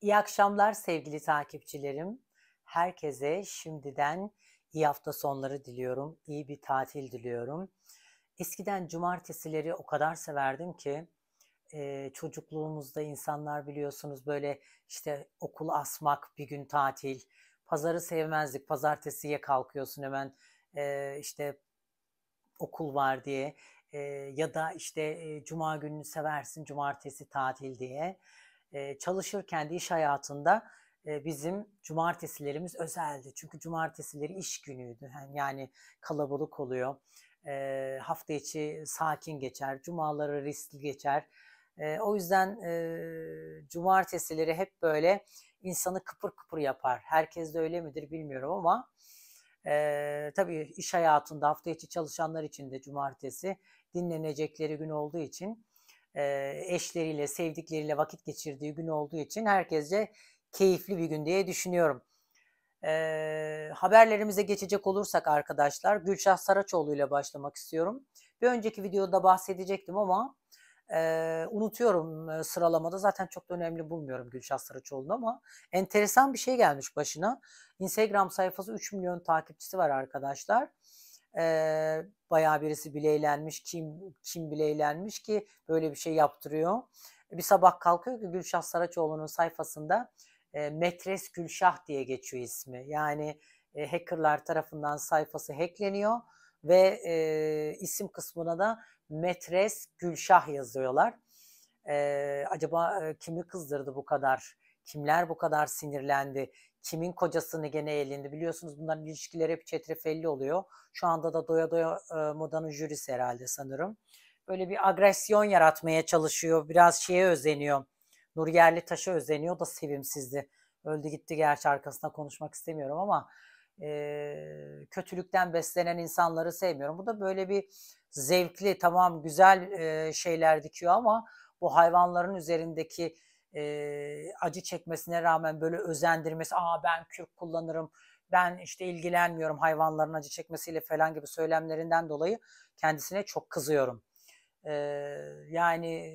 İyi akşamlar sevgili takipçilerim. Herkese şimdiden iyi hafta sonları diliyorum. İyi bir tatil diliyorum. Eskiden cumartesileri o kadar severdim ki e, çocukluğumuzda insanlar biliyorsunuz böyle işte okul asmak, bir gün tatil. Pazarı sevmezdik. Pazartesiye kalkıyorsun hemen e, işte okul var diye e, ya da işte cuma gününü seversin, cumartesi tatil diye çalışırken de iş hayatında e, bizim cumartesilerimiz özeldi. Çünkü cumartesileri iş günüydü. Yani kalabalık oluyor. hafta içi sakin geçer. Cumaları riskli geçer. o yüzden e, cumartesileri hep böyle insanı kıpır kıpır yapar. Herkes de öyle midir bilmiyorum ama tabii iş hayatında hafta içi çalışanlar için de cumartesi dinlenecekleri gün olduğu için eşleriyle, sevdikleriyle vakit geçirdiği gün olduğu için herkese keyifli bir gün diye düşünüyorum. E, haberlerimize geçecek olursak arkadaşlar Gülşah Saraçoğlu ile başlamak istiyorum. Bir önceki videoda bahsedecektim ama e, unutuyorum sıralamada zaten çok da önemli bulmuyorum Gülşah Saraçoğlu'nu ama enteresan bir şey gelmiş başına. Instagram sayfası 3 milyon takipçisi var arkadaşlar e, bayağı birisi bileylenmiş. Kim, kim bileylenmiş ki böyle bir şey yaptırıyor. Bir sabah kalkıyor ki Gülşah Saraçoğlu'nun sayfasında e, Metres Gülşah diye geçiyor ismi. Yani e, hackerlar tarafından sayfası hackleniyor ve e, isim kısmına da Metres Gülşah yazıyorlar. E, acaba e, kimi kızdırdı bu kadar? Kimler bu kadar sinirlendi? kimin kocasını gene elinde biliyorsunuz bunların ilişkileri hep çetrefelli oluyor. Şu anda da doya doya e, modanın jürisi herhalde sanırım. Böyle bir agresyon yaratmaya çalışıyor. Biraz şeye özeniyor. Nur Yerli Taş'a özeniyor da sevimsizdi. Öldü gitti gerçi arkasına konuşmak istemiyorum ama e, kötülükten beslenen insanları sevmiyorum. Bu da böyle bir zevkli tamam güzel e, şeyler dikiyor ama bu hayvanların üzerindeki e, acı çekmesine rağmen böyle özendirmesi, aa ben kürk kullanırım, ben işte ilgilenmiyorum hayvanların acı çekmesiyle falan gibi söylemlerinden dolayı kendisine çok kızıyorum. E, yani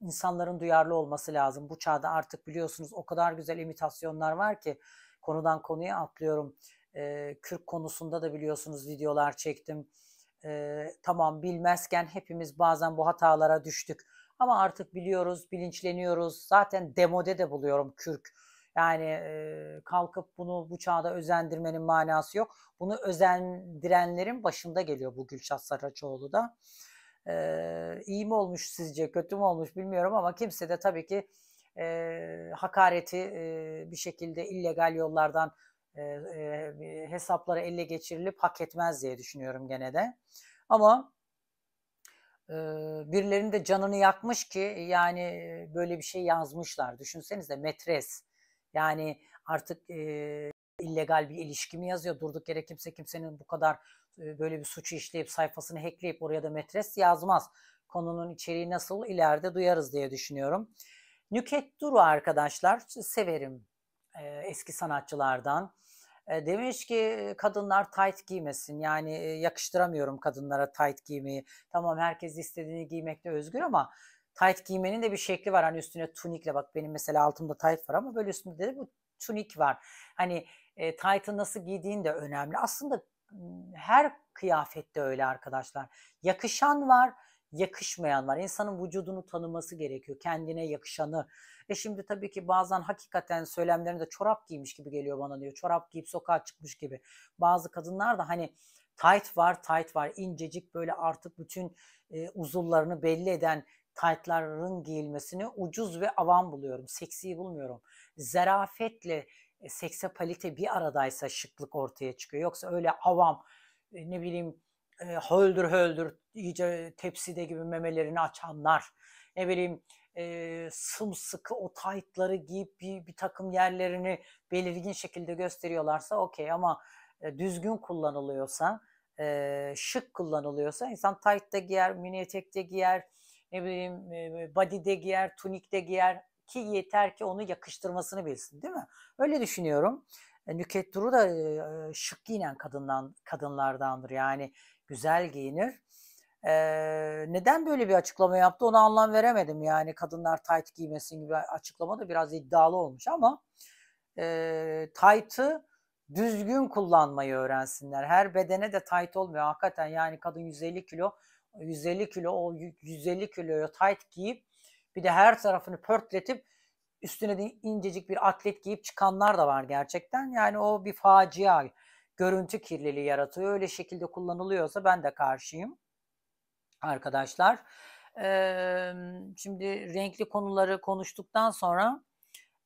insanların duyarlı olması lazım. Bu çağda artık biliyorsunuz o kadar güzel imitasyonlar var ki konudan konuya atlıyorum. E, kürk konusunda da biliyorsunuz videolar çektim. E, tamam bilmezken hepimiz bazen bu hatalara düştük ama artık biliyoruz, bilinçleniyoruz. Zaten demode de buluyorum kürk. Yani e, kalkıp bunu bu çağda özendirmenin manası yok. Bunu özendirenlerin başında geliyor bu Gülşah Saraçoğlu da. E, iyi mi olmuş sizce, kötü mü olmuş bilmiyorum ama kimse de tabii ki e, hakareti e, bir şekilde illegal yollardan e, e, hesaplara elle geçirilip hak etmez diye düşünüyorum gene de. Ama birilerinin de canını yakmış ki yani böyle bir şey yazmışlar. Düşünsenize metres. Yani artık e, illegal bir ilişki mi yazıyor? Durduk yere kimse kimsenin bu kadar e, böyle bir suçu işleyip sayfasını hackleyip oraya da metres yazmaz. Konunun içeriği nasıl ileride duyarız diye düşünüyorum. Nüket Duru arkadaşlar severim e, eski sanatçılardan demiş ki kadınlar tight giymesin. Yani yakıştıramıyorum kadınlara tight giymeyi. Tamam herkes istediğini giymekte özgür ama tight giymenin de bir şekli var. Hani üstüne tunikle bak benim mesela altımda tight var ama böyle üstünde de bu tunik var. Hani e, tight'ı nasıl giydiğin de önemli. Aslında her kıyafette öyle arkadaşlar. Yakışan var, yakışmayan var. İnsanın vücudunu tanıması gerekiyor. Kendine yakışanı e şimdi tabii ki bazen hakikaten söylemlerinde çorap giymiş gibi geliyor bana diyor. Çorap giyip sokağa çıkmış gibi. Bazı kadınlar da hani tight var tight var incecik böyle artık bütün e, uzuvlarını belli eden taytların giyilmesini ucuz ve avam buluyorum. Seksi bulmuyorum. Zerafetle e, seksapalite bir aradaysa şıklık ortaya çıkıyor. Yoksa öyle avam e, ne bileyim e, höldür höldür iyice tepside gibi memelerini açanlar ne bileyim e, sımsıkı o taytları giyip bir, bir takım yerlerini belirgin şekilde gösteriyorlarsa okey ama e, düzgün kullanılıyorsa, e, şık kullanılıyorsa insan taytta giyer, mini de giyer, ne bileyim e, de giyer, tunik de giyer ki yeter ki onu yakıştırmasını bilsin değil mi? Öyle düşünüyorum. E, Nüket Duru da e, şık giyinen kadından kadınlardandır. Yani güzel giyinir ee, neden böyle bir açıklama yaptı ona anlam veremedim. Yani kadınlar tight giymesin gibi açıklama da biraz iddialı olmuş ama e, tight'ı düzgün kullanmayı öğrensinler. Her bedene de tight olmuyor hakikaten. Yani kadın 150 kilo 150 kilo o 150 kiloyu tight giyip bir de her tarafını pörtletip üstüne de incecik bir atlet giyip çıkanlar da var gerçekten. Yani o bir facia görüntü kirliliği yaratıyor. Öyle şekilde kullanılıyorsa ben de karşıyım arkadaşlar. Ee, şimdi renkli konuları konuştuktan sonra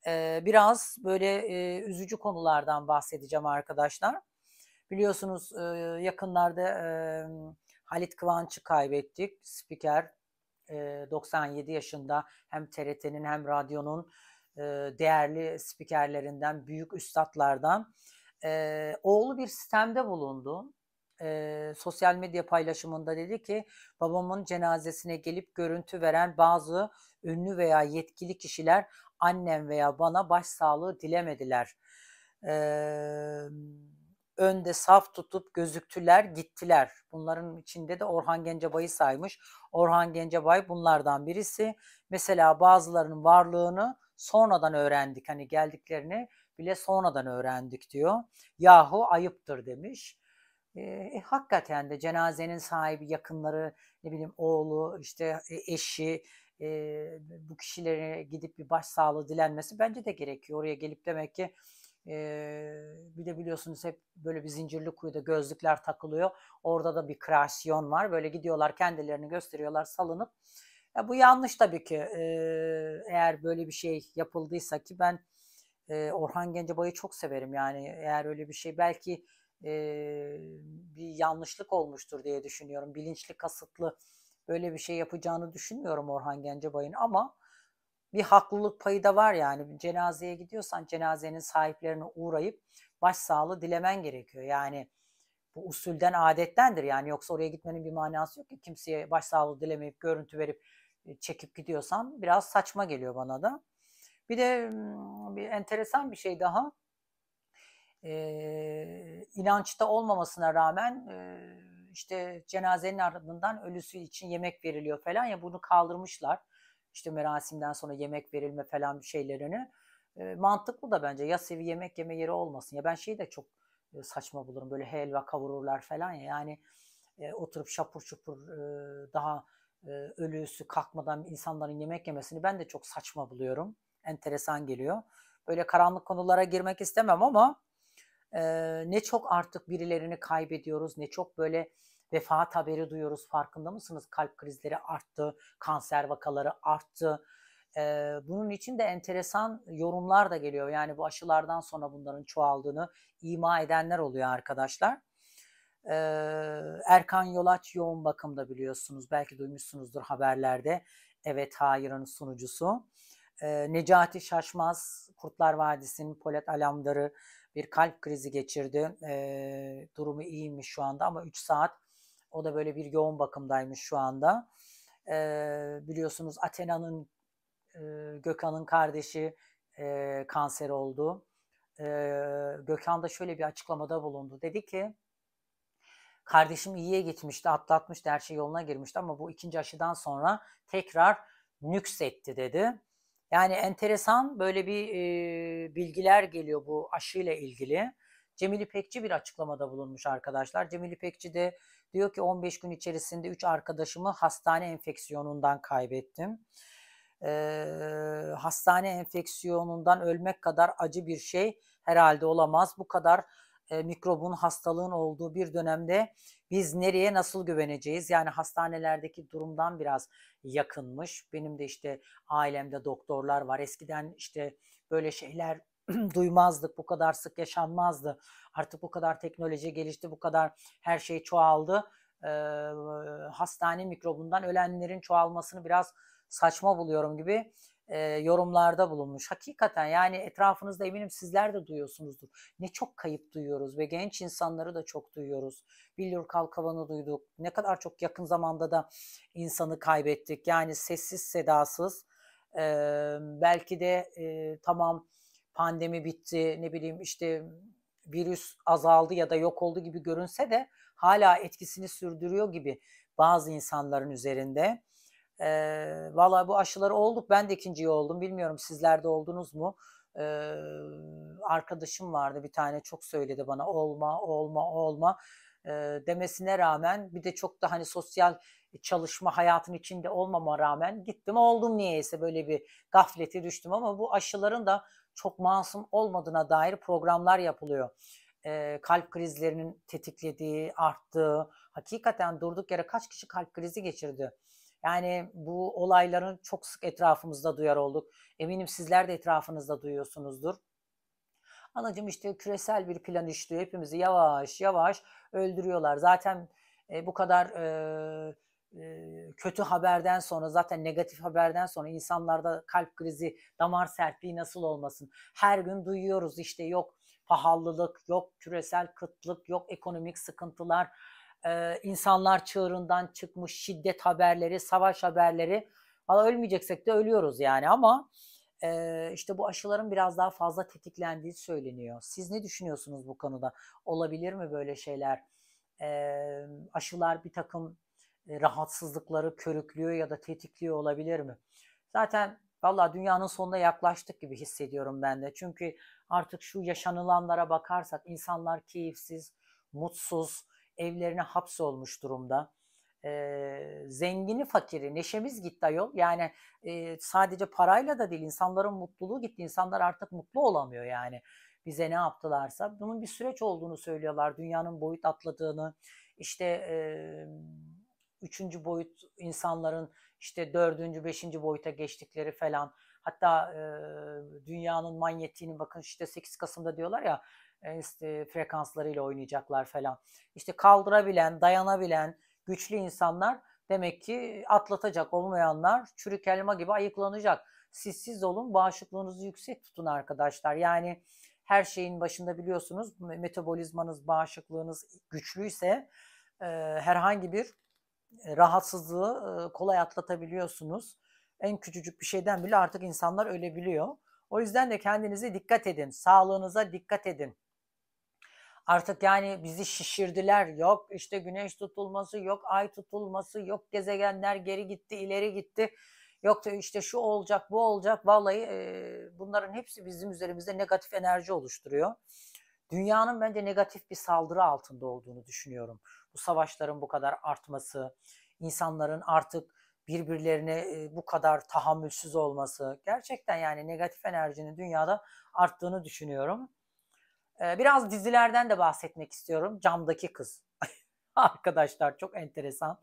e, biraz böyle e, üzücü konulardan bahsedeceğim arkadaşlar. Biliyorsunuz e, yakınlarda e, Halit Kıvanç'ı kaybettik. Spiker e, 97 yaşında hem TRT'nin hem radyonun e, değerli spikerlerinden, büyük üstadlardan. E, oğlu bir sistemde bulundu e, sosyal medya paylaşımında dedi ki babamın cenazesine gelip görüntü veren bazı ünlü veya yetkili kişiler annem veya bana başsağlığı dilemediler. E, önde saf tutup gözüktüler gittiler. Bunların içinde de Orhan Gencebay'ı saymış. Orhan Gencebay bunlardan birisi. Mesela bazılarının varlığını sonradan öğrendik. Hani geldiklerini bile sonradan öğrendik diyor. Yahu ayıptır demiş. E, e, hakikaten de cenazenin sahibi, yakınları, ne bileyim oğlu, işte e, eşi, e, bu kişilere gidip bir başsağlığı dilenmesi bence de gerekiyor. Oraya gelip demek ki e, bir de biliyorsunuz hep böyle bir zincirli kuyuda gözlükler takılıyor. Orada da bir kreasyon var. Böyle gidiyorlar kendilerini gösteriyorlar salınıp. Ya bu yanlış tabii ki e, eğer böyle bir şey yapıldıysa ki ben e, Orhan Gencebay'ı çok severim yani eğer öyle bir şey belki e, bir yanlışlık olmuştur diye düşünüyorum. Bilinçli kasıtlı böyle bir şey yapacağını düşünmüyorum Orhan Gencebay'ın ama bir haklılık payı da var yani. Cenazeye gidiyorsan cenazenin sahiplerine uğrayıp başsağlığı dilemen gerekiyor. Yani bu usulden adettendir yani yoksa oraya gitmenin bir manası yok ki kimseye başsağlığı dilemeyip görüntü verip e, çekip gidiyorsan biraz saçma geliyor bana da. Bir de hmm, bir enteresan bir şey daha e, inançta olmamasına rağmen e, işte cenazenin ardından ölüsü için yemek veriliyor falan ya bunu kaldırmışlar. işte merasimden sonra yemek verilme falan şeylerini. E, mantıklı da bence ya sevi yemek yeme yeri olmasın. Ya ben şeyi de çok saçma bulurum böyle helva kavururlar falan ya yani e, oturup şapur şupur e, daha e, ölüsü kalkmadan insanların yemek yemesini ben de çok saçma buluyorum. Enteresan geliyor. Böyle karanlık konulara girmek istemem ama e, ne çok artık birilerini kaybediyoruz, ne çok böyle vefat haberi duyuyoruz. Farkında mısınız? Kalp krizleri arttı, kanser vakaları arttı. E, bunun için de enteresan yorumlar da geliyor. Yani bu aşılardan sonra bunların çoğaldığını ima edenler oluyor arkadaşlar. E, Erkan Yolaç yoğun bakımda biliyorsunuz. Belki duymuşsunuzdur haberlerde. Evet Hayır'ın sunucusu. E, Necati Şaşmaz, Kurtlar Vadisi'nin Polat Alamdar'ı bir kalp krizi geçirdi. E, durumu iyiymiş şu anda ama 3 saat o da böyle bir yoğun bakımdaymış şu anda. E, biliyorsunuz Athena'nın e, Gökhan'ın kardeşi e, kanser oldu. E, Gökhan da şöyle bir açıklamada bulundu. Dedi ki kardeşim iyiye gitmişti, atlatmıştı, her şey yoluna girmişti ama bu ikinci aşıdan sonra tekrar nüks etti dedi. Yani enteresan böyle bir e, bilgiler geliyor bu aşıyla ilgili. Cemil İpekçi bir açıklamada bulunmuş arkadaşlar. Cemil İpekçi de diyor ki 15 gün içerisinde 3 arkadaşımı hastane enfeksiyonundan kaybettim. Ee, hastane enfeksiyonundan ölmek kadar acı bir şey herhalde olamaz. Bu kadar e, mikrobun, hastalığın olduğu bir dönemde biz nereye nasıl güveneceğiz? Yani hastanelerdeki durumdan biraz yakınmış. Benim de işte ailemde doktorlar var. Eskiden işte böyle şeyler duymazdık, bu kadar sık yaşanmazdı. Artık bu kadar teknoloji gelişti, bu kadar her şey çoğaldı. Ee, hastane mikrobundan ölenlerin çoğalmasını biraz saçma buluyorum gibi e, yorumlarda bulunmuş. Hakikaten yani etrafınızda eminim sizler de duyuyorsunuzdur. Ne çok kayıp duyuyoruz ve genç insanları da çok duyuyoruz. Billur Kalkavan'ı duyduk. Ne kadar çok yakın zamanda da insanı kaybettik. Yani sessiz sedasız e, belki de e, tamam pandemi bitti ne bileyim işte virüs azaldı ya da yok oldu gibi görünse de hala etkisini sürdürüyor gibi bazı insanların üzerinde. E, Valla bu aşıları olduk. Ben de ikinciyi oldum. Bilmiyorum sizlerde oldunuz mu? E, arkadaşım vardı bir tane çok söyledi bana olma olma olma e, demesine rağmen bir de çok da hani sosyal çalışma hayatın içinde olmama rağmen gittim oldum niyeyse böyle bir gafleti düştüm ama bu aşıların da çok masum olmadığına dair programlar yapılıyor. E, kalp krizlerinin tetiklediği, arttığı, hakikaten durduk yere kaç kişi kalp krizi geçirdi? Yani bu olayların çok sık etrafımızda duyar olduk. Eminim sizler de etrafınızda duyuyorsunuzdur. Anacım işte küresel bir plan işliyor. Hepimizi yavaş yavaş öldürüyorlar. Zaten e, bu kadar e, e, kötü haberden sonra zaten negatif haberden sonra insanlarda kalp krizi, damar sertliği nasıl olmasın? Her gün duyuyoruz işte yok pahalılık, yok küresel kıtlık, yok ekonomik sıkıntılar e, insanlar çığırından çıkmış şiddet haberleri, savaş haberleri. Valla ölmeyeceksek de ölüyoruz yani ama e, işte bu aşıların biraz daha fazla tetiklendiği söyleniyor. Siz ne düşünüyorsunuz bu konuda? Olabilir mi böyle şeyler? E, aşılar bir takım e, rahatsızlıkları körüklüyor ya da tetikliyor olabilir mi? Zaten valla dünyanın sonuna yaklaştık gibi hissediyorum ben de. Çünkü artık şu yaşanılanlara bakarsak insanlar keyifsiz, mutsuz, evlerine hapsolmuş durumda. E, zengini fakiri neşemiz gitti ayol. Yani e, sadece parayla da değil insanların mutluluğu gitti. insanlar artık mutlu olamıyor yani bize ne yaptılarsa. Bunun bir süreç olduğunu söylüyorlar. Dünyanın boyut atladığını işte e, üçüncü boyut insanların işte dördüncü, beşinci boyuta geçtikleri falan. Hatta e, dünyanın manyetiğini bakın işte 8 Kasım'da diyorlar ya işte frekanslarıyla oynayacaklar falan. İşte kaldırabilen, dayanabilen güçlü insanlar demek ki atlatacak olmayanlar çürük elma gibi ayıklanacak. Siz siz olun, bağışıklığınızı yüksek tutun arkadaşlar. Yani her şeyin başında biliyorsunuz metabolizmanız, bağışıklığınız güçlüyse e, herhangi bir e, rahatsızlığı e, kolay atlatabiliyorsunuz. En küçücük bir şeyden bile artık insanlar ölebiliyor. O yüzden de kendinize dikkat edin, sağlığınıza dikkat edin. Artık yani bizi şişirdiler. Yok işte güneş tutulması, yok ay tutulması, yok gezegenler geri gitti, ileri gitti. Yok da işte şu olacak, bu olacak. Vallahi e, bunların hepsi bizim üzerimizde negatif enerji oluşturuyor. Dünyanın bence negatif bir saldırı altında olduğunu düşünüyorum. Bu savaşların bu kadar artması, insanların artık birbirlerine e, bu kadar tahammülsüz olması gerçekten yani negatif enerjinin dünyada arttığını düşünüyorum. Ee, biraz dizilerden de bahsetmek istiyorum. Camdaki Kız. Arkadaşlar çok enteresan.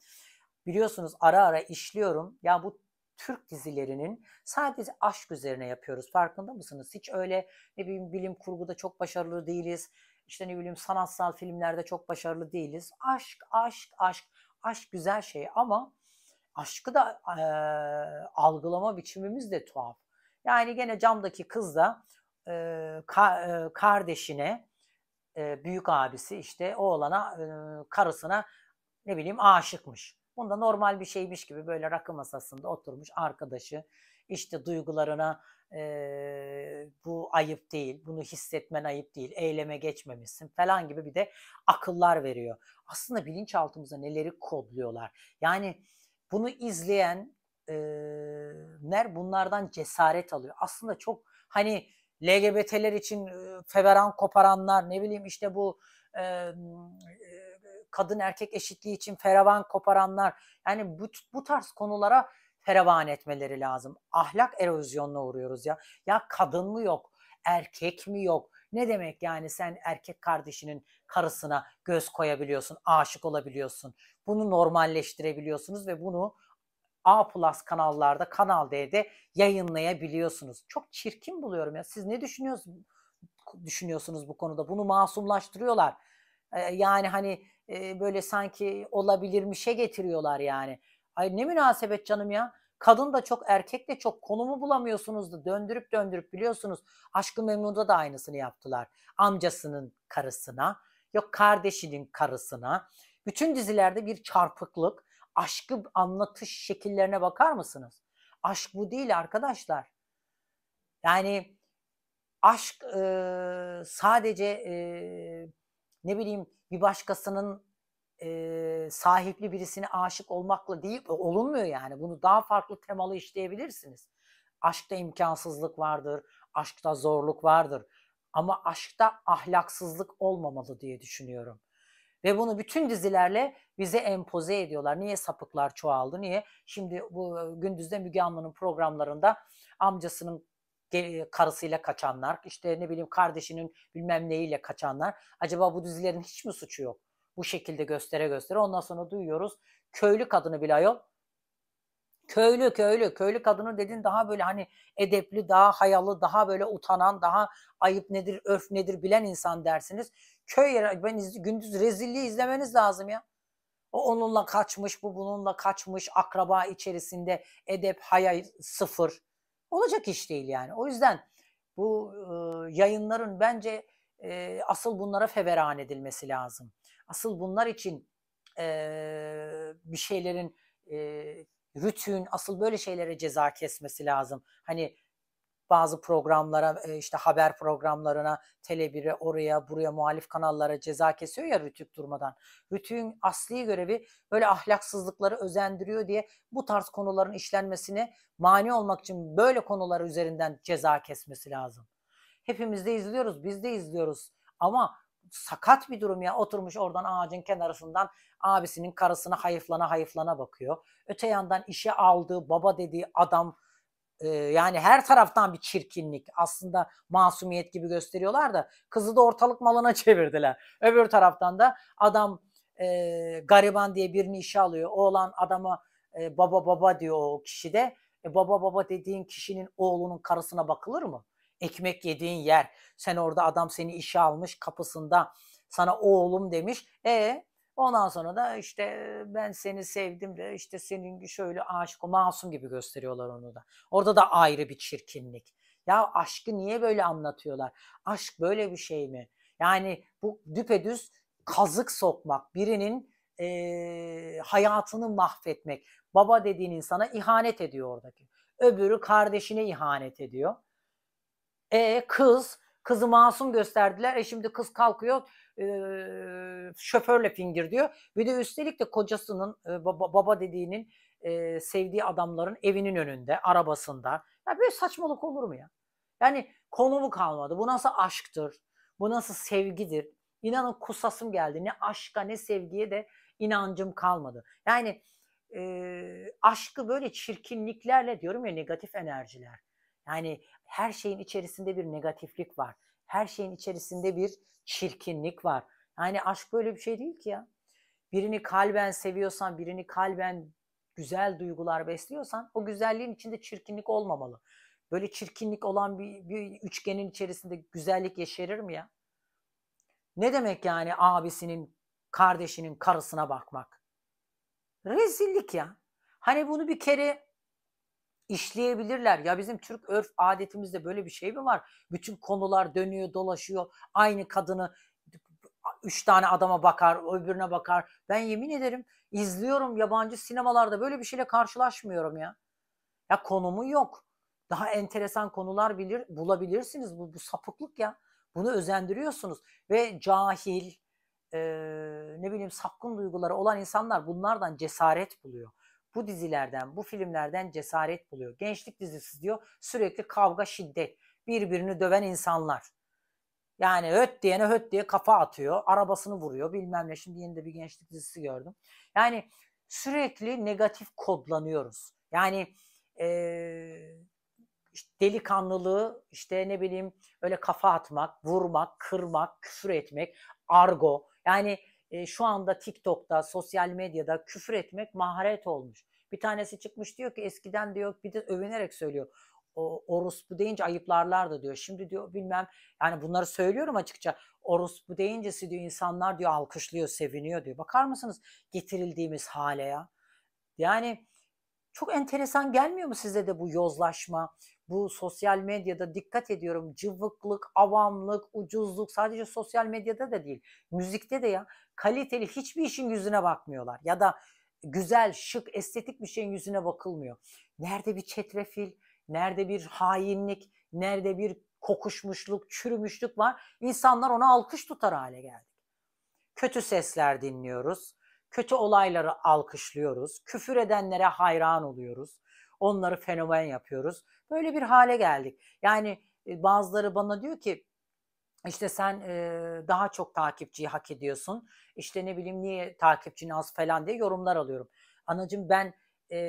Biliyorsunuz ara ara işliyorum. Ya bu Türk dizilerinin sadece aşk üzerine yapıyoruz. Farkında mısınız? Hiç öyle ne bileyim bilim kurguda çok başarılı değiliz. İşte ne bileyim sanatsal filmlerde çok başarılı değiliz. Aşk, aşk, aşk. Aşk güzel şey ama aşkı da e, algılama biçimimiz de tuhaf. Yani gene camdaki kız da e, ka, e, kardeşine, e, büyük abisi işte oğlana, e, karısına ne bileyim aşıkmış. Bunda normal bir şeymiş gibi böyle rakı masasında oturmuş arkadaşı işte duygularına e, bu ayıp değil, bunu hissetmen ayıp değil, eyleme geçmemişsin falan gibi bir de akıllar veriyor. Aslında bilinçaltımıza neleri kodluyorlar. Yani bunu izleyenler e, bunlardan cesaret alıyor. Aslında çok hani LGBT'ler için e, feveran koparanlar, ne bileyim işte bu e, e kadın erkek eşitliği için feravan koparanlar. Yani bu, bu tarz konulara feravan etmeleri lazım. Ahlak erozyonuna uğruyoruz ya. Ya kadın mı yok, erkek mi yok? Ne demek yani sen erkek kardeşinin karısına göz koyabiliyorsun, aşık olabiliyorsun. Bunu normalleştirebiliyorsunuz ve bunu A Plus kanallarda Kanal D'de yayınlayabiliyorsunuz. Çok çirkin buluyorum ya. Siz ne düşünüyorsunuz? düşünüyorsunuz bu konuda? Bunu masumlaştırıyorlar. Ee, yani hani e, böyle sanki olabilirmişe getiriyorlar yani. Ay ne münasebet canım ya. Kadın da çok erkek de çok konumu bulamıyorsunuz da döndürüp döndürüp biliyorsunuz. Aşkı Memnun'da da aynısını yaptılar. Amcasının karısına, yok kardeşinin karısına. Bütün dizilerde bir çarpıklık, aşkı anlatış şekillerine bakar mısınız? Aşk bu değil arkadaşlar. Yani aşk e, sadece e, ne bileyim bir başkasının e, sahipli birisine aşık olmakla değil olunmuyor yani. Bunu daha farklı temalı işleyebilirsiniz. Aşkta imkansızlık vardır, aşkta zorluk vardır. Ama aşkta ahlaksızlık olmamalı diye düşünüyorum. Ve bunu bütün dizilerle bize empoze ediyorlar. Niye sapıklar çoğaldı? Niye? Şimdi bu e, gündüzde Müge Anlı'nın programlarında amcasının e, karısıyla kaçanlar, işte ne bileyim kardeşinin bilmem neyle kaçanlar. Acaba bu dizilerin hiç mi suçu yok? Bu şekilde göstere göstere. Ondan sonra duyuyoruz köylü kadını bile ayol. Köylü köylü köylü kadını dedin daha böyle hani edepli, daha hayalı, daha böyle utanan, daha ayıp nedir, örf nedir bilen insan dersiniz. Köy ben iz, gündüz rezilliği izlemeniz lazım ya. O onunla kaçmış, bu bununla kaçmış, akraba içerisinde edep, hayal sıfır. Olacak iş değil yani. O yüzden bu e, yayınların bence e, asıl bunlara feveran edilmesi lazım. Asıl bunlar için e, bir şeylerin e, rütün, asıl böyle şeylere ceza kesmesi lazım. Hani bazı programlara e, işte haber programlarına tele oraya buraya muhalif kanallara ceza kesiyor ya Rütük durmadan. Rütük'ün asli görevi böyle ahlaksızlıkları özendiriyor diye bu tarz konuların işlenmesine mani olmak için böyle konular üzerinden ceza kesmesi lazım. Hepimiz de izliyoruz biz de izliyoruz ama sakat bir durum ya oturmuş oradan ağacın kenarısından abisinin karısına hayıflana hayıflana bakıyor. Öte yandan işe aldığı baba dediği adam yani her taraftan bir çirkinlik aslında masumiyet gibi gösteriyorlar da kızı da ortalık malına çevirdiler. Öbür taraftan da adam e, gariban diye birini işe alıyor. Oğlan adama e, baba baba diyor o kişi de. E, baba baba dediğin kişinin oğlunun karısına bakılır mı? Ekmek yediğin yer. Sen orada adam seni işe almış kapısında sana oğlum demiş. E Ondan sonra da işte ben seni sevdim de işte senin şöyle aşık o masum gibi gösteriyorlar onu da. Orada da ayrı bir çirkinlik. Ya aşkı niye böyle anlatıyorlar? Aşk böyle bir şey mi? Yani bu düpedüz kazık sokmak, birinin e, hayatını mahvetmek. Baba dediğin insana ihanet ediyor oradaki. Öbürü kardeşine ihanet ediyor. E kız Kızı masum gösterdiler. E şimdi kız kalkıyor e, şoförle fingir diyor. Bir de üstelik de kocasının e, baba, baba dediğinin e, sevdiği adamların evinin önünde, arabasında. Ya böyle saçmalık olur mu ya? Yani konu mu kalmadı? Bu nasıl aşktır? Bu nasıl sevgidir? İnanın kusasım geldi. Ne aşka ne sevgiye de inancım kalmadı. Yani e, aşkı böyle çirkinliklerle diyorum ya negatif enerjiler. Yani her şeyin içerisinde bir negatiflik var. Her şeyin içerisinde bir çirkinlik var. Yani aşk böyle bir şey değil ki ya. Birini kalben seviyorsan, birini kalben güzel duygular besliyorsan o güzelliğin içinde çirkinlik olmamalı. Böyle çirkinlik olan bir, bir üçgenin içerisinde güzellik yeşerir mi ya? Ne demek yani abisinin, kardeşinin karısına bakmak? Rezillik ya. Hani bunu bir kere işleyebilirler. Ya bizim Türk örf adetimizde böyle bir şey mi var? Bütün konular dönüyor, dolaşıyor. Aynı kadını üç tane adama bakar, öbürüne bakar. Ben yemin ederim izliyorum yabancı sinemalarda böyle bir şeyle karşılaşmıyorum ya. Ya konumu yok. Daha enteresan konular bilir, bulabilirsiniz. Bu, bu sapıklık ya. Bunu özendiriyorsunuz. Ve cahil, e, ne bileyim sapkın duyguları olan insanlar bunlardan cesaret buluyor bu dizilerden, bu filmlerden cesaret buluyor. Gençlik dizisi diyor sürekli kavga, şiddet, birbirini döven insanlar. Yani höt diyene höt diye kafa atıyor, arabasını vuruyor bilmem ne. Şimdi yeni de bir gençlik dizisi gördüm. Yani sürekli negatif kodlanıyoruz. Yani ee, işte delikanlılığı işte ne bileyim öyle kafa atmak, vurmak, kırmak, küfür etmek, argo. Yani e, şu anda TikTok'ta, sosyal medyada küfür etmek maharet olmuş. Bir tanesi çıkmış diyor ki eskiden diyor bir de övünerek söylüyor. O, orospu deyince ayıplarlardı diyor. Şimdi diyor bilmem yani bunları söylüyorum açıkça. Orospu deyince diyor insanlar diyor alkışlıyor, seviniyor diyor. Bakar mısınız getirildiğimiz hale ya? Yani çok enteresan gelmiyor mu size de bu yozlaşma, bu sosyal medyada dikkat ediyorum cıvıklık, avamlık, ucuzluk sadece sosyal medyada da değil. Müzikte de ya kaliteli hiçbir işin yüzüne bakmıyorlar ya da güzel, şık, estetik bir şeyin yüzüne bakılmıyor. Nerede bir çetrefil, nerede bir hainlik, nerede bir kokuşmuşluk, çürümüşlük var. İnsanlar ona alkış tutar hale geldik. Kötü sesler dinliyoruz. Kötü olayları alkışlıyoruz. Küfür edenlere hayran oluyoruz. Onları fenomen yapıyoruz. Böyle bir hale geldik. Yani e, bazıları bana diyor ki işte sen e, daha çok takipçiyi hak ediyorsun. İşte ne bileyim niye takipçin az falan diye yorumlar alıyorum. Anacım ben e,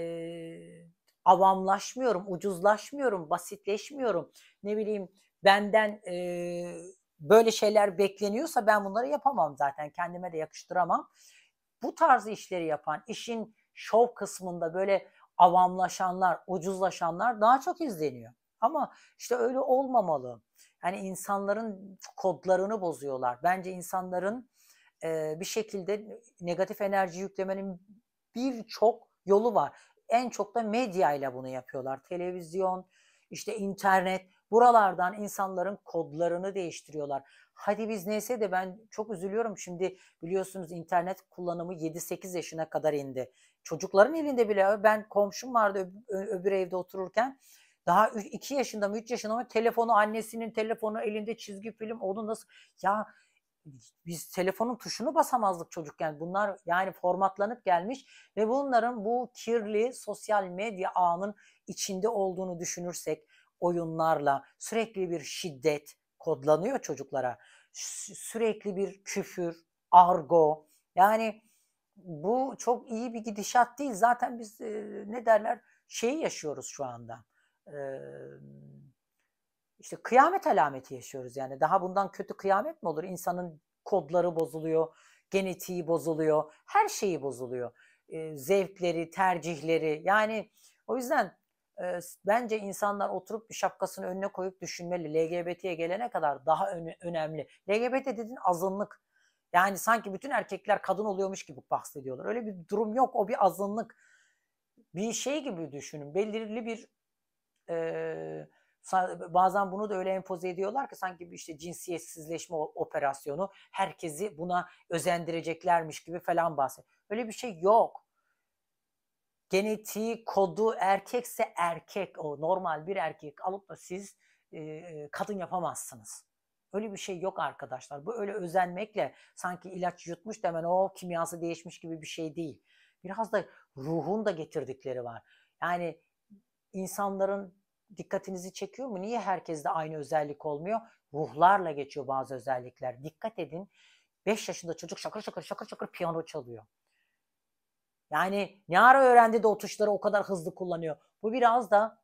avamlaşmıyorum, ucuzlaşmıyorum, basitleşmiyorum. Ne bileyim benden e, böyle şeyler bekleniyorsa ben bunları yapamam zaten. Kendime de yakıştıramam. Bu tarz işleri yapan, işin şov kısmında böyle avamlaşanlar, ucuzlaşanlar daha çok izleniyor. Ama işte öyle olmamalı. Yani insanların kodlarını bozuyorlar. Bence insanların e, bir şekilde negatif enerji yüklemenin birçok yolu var. En çok da medya ile bunu yapıyorlar. Televizyon, işte internet buralardan insanların kodlarını değiştiriyorlar. Hadi biz neyse de ben çok üzülüyorum. Şimdi biliyorsunuz internet kullanımı 7-8 yaşına kadar indi. Çocukların elinde bile ben komşum vardı öbür evde otururken daha 2 yaşında mı 3 yaşında mı telefonu annesinin telefonu elinde çizgi film onu nasıl ya biz telefonun tuşunu basamazdık çocukken. Bunlar yani formatlanıp gelmiş ve bunların bu kirli sosyal medya ağının içinde olduğunu düşünürsek oyunlarla sürekli bir şiddet, kodlanıyor çocuklara. Sürekli bir küfür, argo. Yani bu çok iyi bir gidişat değil. Zaten biz e, ne derler şeyi yaşıyoruz şu anda. E, işte kıyamet alameti yaşıyoruz yani. Daha bundan kötü kıyamet mi olur? İnsanın kodları bozuluyor, genetiği bozuluyor, her şeyi bozuluyor. E, zevkleri, tercihleri. Yani o yüzden bence insanlar oturup bir şapkasını önüne koyup düşünmeli. LGBT'ye gelene kadar daha önemli. LGBT dediğin azınlık. Yani sanki bütün erkekler kadın oluyormuş gibi bahsediyorlar. Öyle bir durum yok. O bir azınlık. Bir şey gibi düşünün. Belirli bir e, bazen bunu da öyle empoze ediyorlar ki sanki bir işte cinsiyetsizleşme operasyonu herkesi buna özendireceklermiş gibi falan bahsediyor. Öyle bir şey yok genetiği, kodu erkekse erkek o normal bir erkek alıp da siz e, kadın yapamazsınız. Öyle bir şey yok arkadaşlar. Bu öyle özenmekle sanki ilaç yutmuş demen o kimyası değişmiş gibi bir şey değil. Biraz da ruhun da getirdikleri var. Yani insanların dikkatinizi çekiyor mu? Niye herkeste aynı özellik olmuyor? Ruhlarla geçiyor bazı özellikler. Dikkat edin. 5 yaşında çocuk şakır şakır şakır şakır piyano çalıyor. Yani ne ara öğrendi de o tuşları o kadar hızlı kullanıyor. Bu biraz da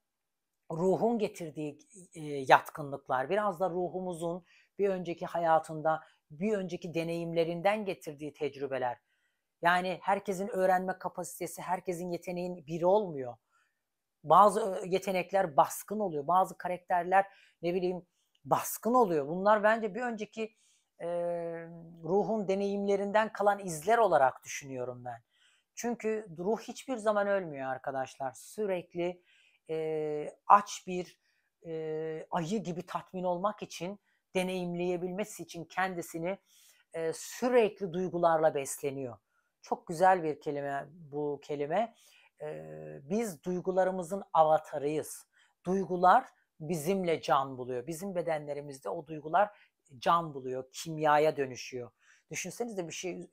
ruhun getirdiği e, yatkınlıklar, biraz da ruhumuzun bir önceki hayatında, bir önceki deneyimlerinden getirdiği tecrübeler. Yani herkesin öğrenme kapasitesi, herkesin yeteneğin biri olmuyor. Bazı e, yetenekler baskın oluyor, bazı karakterler ne bileyim baskın oluyor. Bunlar bence bir önceki e, ruhun deneyimlerinden kalan izler olarak düşünüyorum ben. Çünkü ruh hiçbir zaman ölmüyor arkadaşlar. Sürekli e, aç bir e, ayı gibi tatmin olmak için, deneyimleyebilmesi için kendisini e, sürekli duygularla besleniyor. Çok güzel bir kelime bu kelime. E, biz duygularımızın avatarıyız. Duygular bizimle can buluyor. Bizim bedenlerimizde o duygular can buluyor, kimyaya dönüşüyor. Düşünsenize bir şey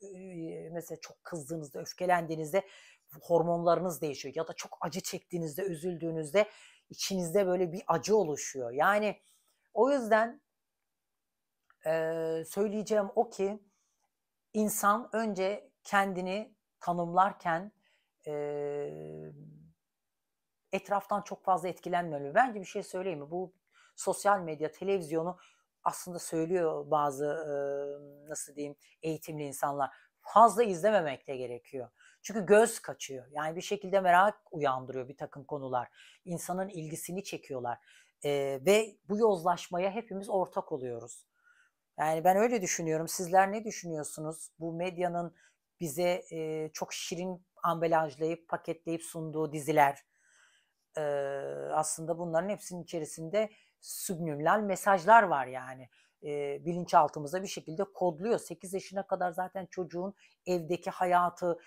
mesela çok kızdığınızda, öfkelendiğinizde hormonlarınız değişiyor ya da çok acı çektiğinizde, üzüldüğünüzde içinizde böyle bir acı oluşuyor. Yani o yüzden e, söyleyeceğim o ki insan önce kendini tanımlarken e, etraftan çok fazla etkilenmemeli. Bence bir şey söyleyeyim mi? Bu sosyal medya, televizyonu aslında söylüyor bazı nasıl diyeyim eğitimli insanlar. Fazla izlememek de gerekiyor. Çünkü göz kaçıyor. Yani bir şekilde merak uyandırıyor bir takım konular. İnsanın ilgisini çekiyorlar. E, ve bu yozlaşmaya hepimiz ortak oluyoruz. Yani ben öyle düşünüyorum. Sizler ne düşünüyorsunuz? Bu medyanın bize e, çok şirin ambalajlayıp paketleyip sunduğu diziler e, aslında bunların hepsinin içerisinde sübnümlal mesajlar var yani. E, bilinçaltımıza bir şekilde kodluyor. 8 yaşına kadar zaten çocuğun evdeki hayatı,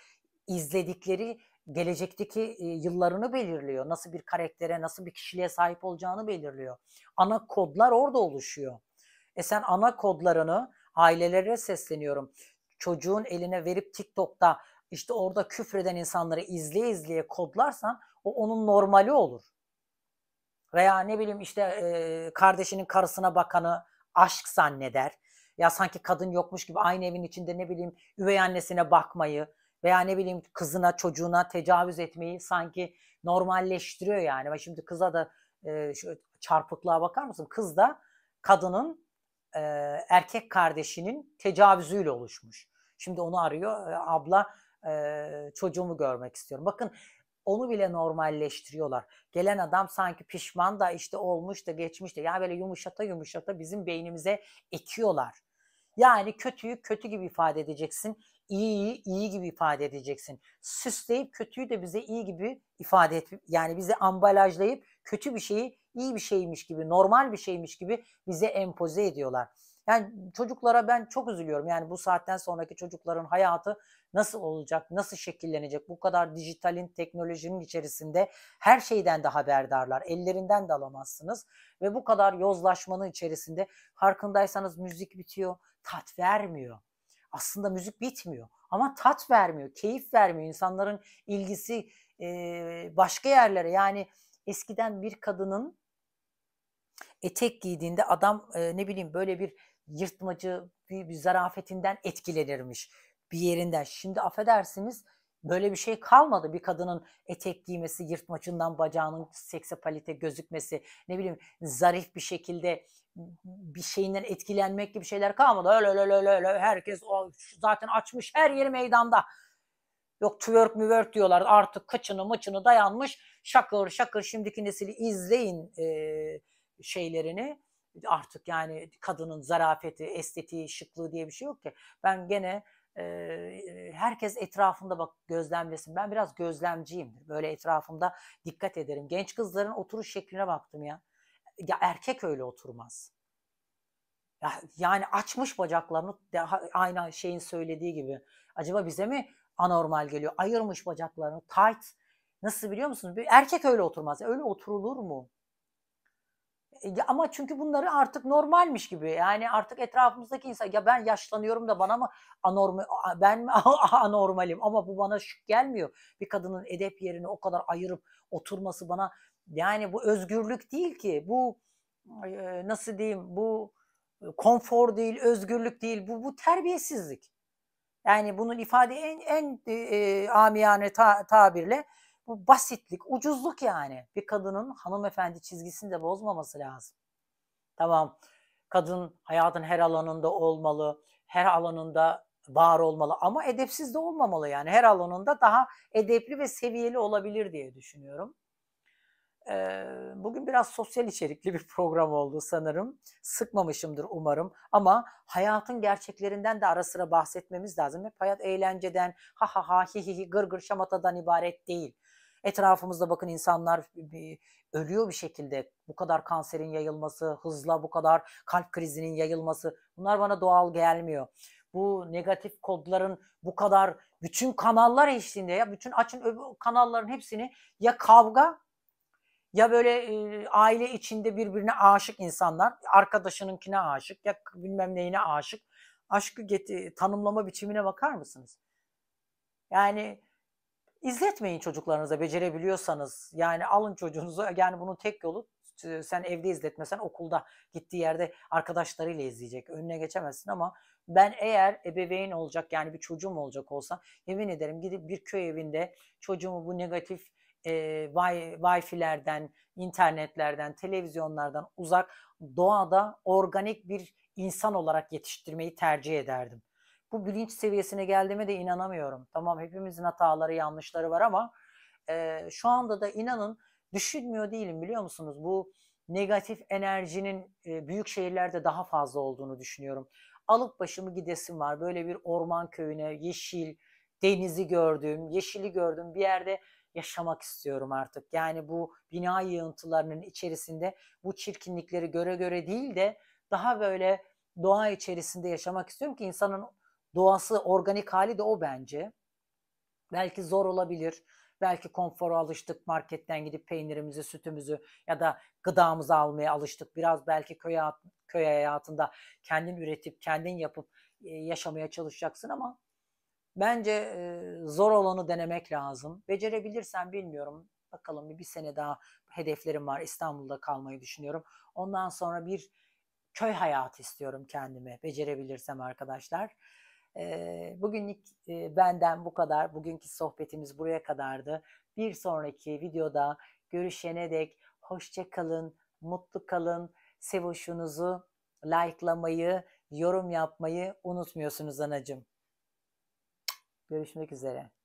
izledikleri gelecekteki e, yıllarını belirliyor. Nasıl bir karaktere, nasıl bir kişiliğe sahip olacağını belirliyor. Ana kodlar orada oluşuyor. E sen ana kodlarını ailelere sesleniyorum. Çocuğun eline verip TikTok'ta işte orada küfreden insanları izleye izleye kodlarsan o onun normali olur. Veya ne bileyim işte e, kardeşinin karısına bakanı aşk zanneder. Ya sanki kadın yokmuş gibi aynı evin içinde ne bileyim üvey annesine bakmayı veya ne bileyim kızına çocuğuna tecavüz etmeyi sanki normalleştiriyor yani. Ve şimdi kıza da e, şu çarpıklığa bakar mısın? Kız da kadının e, erkek kardeşinin tecavüzüyle oluşmuş. Şimdi onu arıyor. E, abla e, çocuğumu görmek istiyorum. Bakın onu bile normalleştiriyorlar. Gelen adam sanki pişman da işte olmuş da geçmiş de yani böyle yumuşata yumuşata bizim beynimize ekiyorlar. Yani kötüyü kötü gibi ifade edeceksin, iyiyi iyi gibi ifade edeceksin. Süsleyip kötüyü de bize iyi gibi ifade et yani bize ambalajlayıp kötü bir şeyi iyi bir şeymiş gibi, normal bir şeymiş gibi bize empoze ediyorlar. Yani çocuklara ben çok üzülüyorum. Yani bu saatten sonraki çocukların hayatı nasıl olacak, nasıl şekillenecek? Bu kadar dijitalin, teknolojinin içerisinde her şeyden de haberdarlar. Ellerinden de alamazsınız. Ve bu kadar yozlaşmanın içerisinde farkındaysanız müzik bitiyor, tat vermiyor. Aslında müzik bitmiyor ama tat vermiyor, keyif vermiyor. İnsanların ilgisi e, başka yerlere yani eskiden bir kadının etek giydiğinde adam e, ne bileyim böyle bir yırtmacı bir, bir zarafetinden etkilenirmiş bir yerinden. Şimdi affedersiniz böyle bir şey kalmadı. Bir kadının etek giymesi, yırtmacından bacağının seksapalite gözükmesi, ne bileyim zarif bir şekilde bir şeyinden etkilenmek gibi şeyler kalmadı. Öyle öyle öyle öyle herkes o, zaten açmış her yeri meydanda. Yok twerk müverk diyorlar artık kıçını mıçını dayanmış şakır şakır şimdiki nesili izleyin e, şeylerini artık yani kadının zarafeti, estetiği, şıklığı diye bir şey yok ki. Ben gene e, herkes etrafında bak gözlemlesin. Ben biraz gözlemciyim Böyle etrafımda dikkat ederim. Genç kızların oturuş şekline baktım ya. Ya erkek öyle oturmaz. Ya, yani açmış bacaklarını aynı şeyin söylediği gibi. Acaba bize mi anormal geliyor? Ayırmış bacaklarını tight. Nasıl biliyor musunuz? Bir erkek öyle oturmaz. Öyle oturulur mu? ama çünkü bunları artık normalmiş gibi. Yani artık etrafımızdaki insan ya ben yaşlanıyorum da bana mı anormal ben mi anormalim ama bu bana şık gelmiyor. Bir kadının edep yerini o kadar ayırıp oturması bana yani bu özgürlük değil ki. Bu e, nasıl diyeyim? Bu e, konfor değil, özgürlük değil. Bu bu terbiyesizlik. Yani bunun ifade en en e, e amiyane ta, tabirle bu basitlik, ucuzluk yani. Bir kadının hanımefendi çizgisini de bozmaması lazım. Tamam, kadın hayatın her alanında olmalı, her alanında var olmalı ama edepsiz de olmamalı yani. Her alanında daha edepli ve seviyeli olabilir diye düşünüyorum. Ee, bugün biraz sosyal içerikli bir program oldu sanırım. Sıkmamışımdır umarım ama hayatın gerçeklerinden de ara sıra bahsetmemiz lazım. Hep hayat eğlenceden, ha ha ha hi hi hi gır gır şamatadan ibaret değil. Etrafımızda bakın insanlar ölüyor bir şekilde. Bu kadar kanserin yayılması, hızla bu kadar kalp krizinin yayılması bunlar bana doğal gelmiyor. Bu negatif kodların bu kadar bütün kanallar eşliğinde ya bütün açın kanalların hepsini ya kavga ya böyle e, aile içinde birbirine aşık insanlar, arkadaşınınkine aşık ya bilmem neyine aşık. Aşkı get- tanımlama biçimine bakar mısınız? Yani İzletmeyin çocuklarınıza becerebiliyorsanız. Yani alın çocuğunuzu. Yani bunun tek yolu e, sen evde izletmesen okulda gittiği yerde arkadaşlarıyla izleyecek. Önüne geçemezsin ama ben eğer ebeveyn olacak yani bir çocuğum olacak olsa yemin ederim gidip bir köy evinde çocuğumu bu negatif e, wifi'lerden, internetlerden, televizyonlardan uzak doğada organik bir insan olarak yetiştirmeyi tercih ederdim bu bilinç seviyesine geldiğime de inanamıyorum. Tamam hepimizin hataları, yanlışları var ama e, şu anda da inanın düşünmüyor değilim biliyor musunuz? Bu negatif enerjinin e, büyük şehirlerde daha fazla olduğunu düşünüyorum. Alıp başımı gidesim var. Böyle bir orman köyüne, yeşil, denizi gördüm, yeşili gördüm. Bir yerde yaşamak istiyorum artık. Yani bu bina yığıntılarının içerisinde bu çirkinlikleri göre göre değil de daha böyle doğa içerisinde yaşamak istiyorum ki insanın doğası, organik hali de o bence. Belki zor olabilir. Belki konfora alıştık. Marketten gidip peynirimizi, sütümüzü ya da gıdamızı almaya alıştık. Biraz belki köy, köy hayatında kendin üretip, kendin yapıp e, yaşamaya çalışacaksın ama bence e, zor olanı denemek lazım. Becerebilirsen bilmiyorum. Bakalım bir, bir sene daha hedeflerim var. İstanbul'da kalmayı düşünüyorum. Ondan sonra bir köy hayatı istiyorum kendime. Becerebilirsem arkadaşlar. Bugünlük benden bu kadar. Bugünkü sohbetimiz buraya kadardı. Bir sonraki videoda görüşene dek hoşça kalın, mutlu kalın. Sevoşunuzu likelamayı, yorum yapmayı unutmuyorsunuz anacığım. Görüşmek üzere.